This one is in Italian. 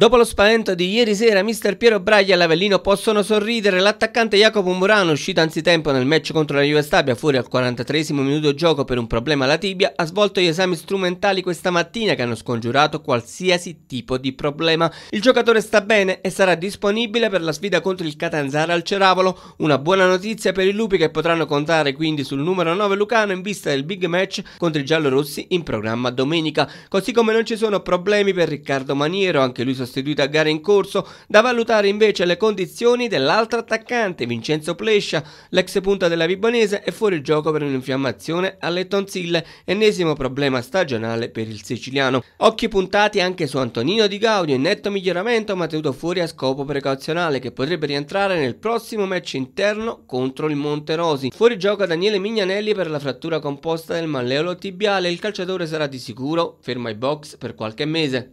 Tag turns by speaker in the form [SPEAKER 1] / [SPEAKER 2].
[SPEAKER 1] Dopo lo spavento di ieri sera, mister Piero Braglia e l'Avellino possono sorridere. L'attaccante Jacopo Murano, uscito anzitempo nel match contro la Juve Stabia, fuori al 43 minuto gioco per un problema alla tibia, ha svolto gli esami strumentali questa mattina che hanno scongiurato qualsiasi tipo di problema. Il giocatore sta bene e sarà disponibile per la sfida contro il Catanzara al Ceravolo. Una buona notizia per i lupi che potranno contare quindi sul numero 9 Lucano in vista del big match contro i giallorossi in programma domenica. Così come non ci sono problemi per Riccardo Maniero, anche lui sostanzialmente costituita a gare in corso, da valutare invece le condizioni dell'altro attaccante, Vincenzo Plescia, l'ex punta della Vibonese è fuori gioco per un'infiammazione alle tonsille, ennesimo problema stagionale per il siciliano. Occhi puntati anche su Antonino Di Gaudio, in netto miglioramento ma tenuto fuori a scopo precauzionale che potrebbe rientrare nel prossimo match interno contro il Monte Rosi. Fuori gioco Daniele Mignanelli per la frattura composta del malleolo tibiale, il calciatore sarà di sicuro fermo ai box per qualche mese.